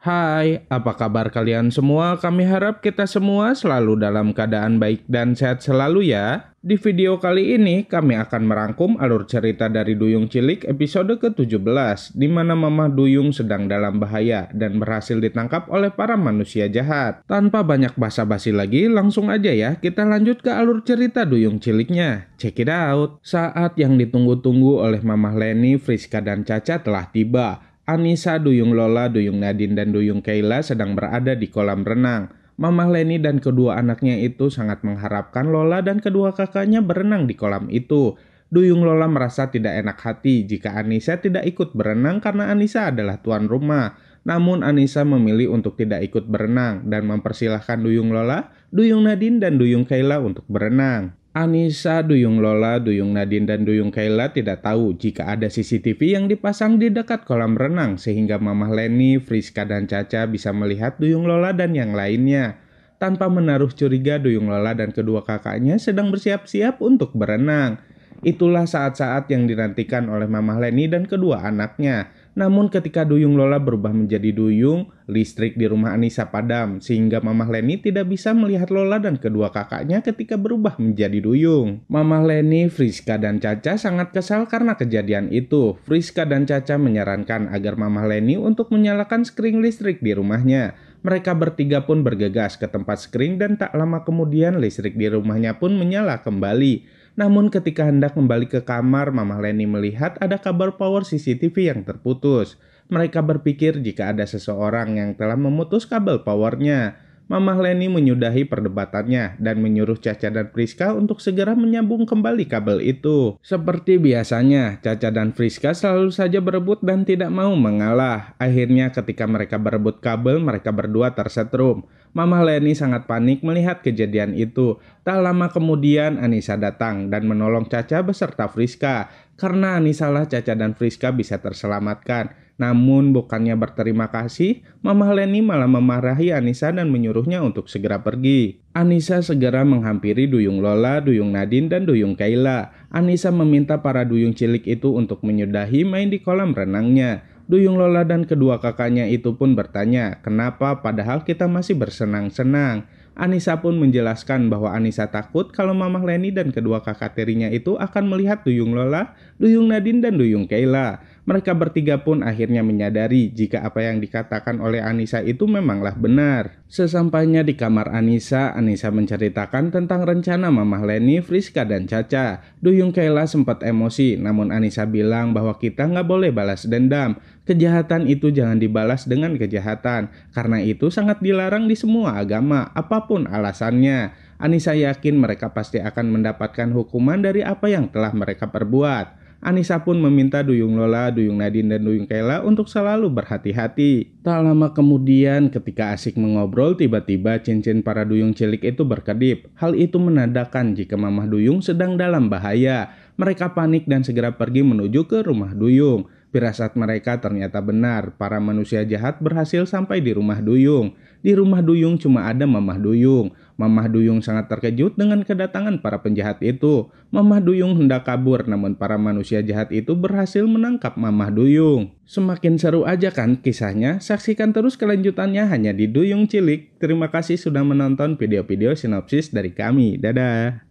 Hai, apa kabar kalian semua? Kami harap kita semua selalu dalam keadaan baik dan sehat selalu ya. Di video kali ini, kami akan merangkum alur cerita dari Duyung Cilik episode ke-17, di mana Mamah Duyung sedang dalam bahaya dan berhasil ditangkap oleh para manusia jahat. Tanpa banyak basa-basi lagi, langsung aja ya, kita lanjut ke alur cerita Duyung Ciliknya. Check it out. Saat yang ditunggu-tunggu oleh Mamah Leni, Friska, dan Caca telah tiba Anissa, Duyung Lola, Duyung Nadine, dan Duyung Kayla sedang berada di kolam renang. Mama Leni dan kedua anaknya itu sangat mengharapkan Lola dan kedua kakaknya berenang di kolam itu. Duyung Lola merasa tidak enak hati jika Anissa tidak ikut berenang karena Anissa adalah tuan rumah. Namun Anissa memilih untuk tidak ikut berenang dan mempersilahkan Duyung Lola, Duyung Nadine, dan Duyung Kayla untuk berenang. Anissa, Duyung Lola, Duyung Nadine, dan Duyung Kayla tidak tahu jika ada CCTV yang dipasang di dekat kolam renang sehingga Mamah Leni, Friska, dan Caca bisa melihat Duyung Lola dan yang lainnya. Tanpa menaruh curiga, Duyung Lola dan kedua kakaknya sedang bersiap-siap untuk berenang. Itulah saat-saat yang dinantikan oleh Mamah Leni dan kedua anaknya. Namun ketika duyung Lola berubah menjadi duyung, listrik di rumah Anissa padam sehingga Mamah Leni tidak bisa melihat Lola dan kedua kakaknya ketika berubah menjadi duyung. Mamah Leni, Friska dan Caca sangat kesal karena kejadian itu. Friska dan Caca menyarankan agar Mamah Leni untuk menyalakan skrin listrik di rumahnya. Mereka bertiga pun bergegas ke tempat skrin dan tak lama kemudian listrik di rumahnya pun menyala kembali. Namun ketika hendak kembali ke kamar, Mama Leni melihat ada kabel power CCTV yang terputus. Mereka berpikir jika ada seseorang yang telah memutus kabel powernya. Mamah Leni menyudahi perdebatannya dan menyuruh Caca dan Friska untuk segera menyambung kembali kabel itu. Seperti biasanya, Caca dan Friska selalu saja berebut dan tidak mau mengalah. Akhirnya ketika mereka berebut kabel, mereka berdua tersetrum. Mama Leni sangat panik melihat kejadian itu. Tak lama kemudian Anissa datang dan menolong Caca beserta Friska karena Anissa Anisalah, Caca, dan Friska bisa terselamatkan. Namun bukannya berterima kasih, Mama Leni malah memarahi Anissa dan menyuruhnya untuk segera pergi. Anissa segera menghampiri Duyung Lola, Duyung Nadine, dan Duyung Kaila. Anissa meminta para duyung cilik itu untuk menyudahi main di kolam renangnya. Duyung Lola dan kedua kakaknya itu pun bertanya, kenapa padahal kita masih bersenang-senang. Anissa pun menjelaskan bahwa Anissa takut kalau Mamah Leni dan kedua kakak tirinya itu akan melihat Duyung Lola, Duyung Nadine, dan Duyung Kayla mereka bertiga pun akhirnya menyadari jika apa yang dikatakan oleh Anissa itu memanglah benar. Sesampainya di kamar Anissa, Anissa menceritakan tentang rencana Mamah Leni, Friska, dan Caca. Duyung Kayla sempat emosi, namun Anissa bilang bahwa kita nggak boleh balas dendam. Kejahatan itu jangan dibalas dengan kejahatan, karena itu sangat dilarang di semua agama, apapun alasannya. Anissa yakin mereka pasti akan mendapatkan hukuman dari apa yang telah mereka perbuat. Anissa pun meminta Duyung Lola, Duyung Nadine, dan Duyung Kayla untuk selalu berhati-hati. Tak lama kemudian ketika asik mengobrol tiba-tiba cincin para Duyung cilik itu berkedip. Hal itu menandakan jika Mamah Duyung sedang dalam bahaya. Mereka panik dan segera pergi menuju ke rumah Duyung. Pirasat mereka ternyata benar, para manusia jahat berhasil sampai di rumah Duyung. Di rumah Duyung cuma ada Mamah Duyung. Mamah Duyung sangat terkejut dengan kedatangan para penjahat itu. Mamah Duyung hendak kabur, namun para manusia jahat itu berhasil menangkap Mamah Duyung. Semakin seru aja kan kisahnya? Saksikan terus kelanjutannya hanya di Duyung Cilik. Terima kasih sudah menonton video-video sinopsis dari kami. Dadah!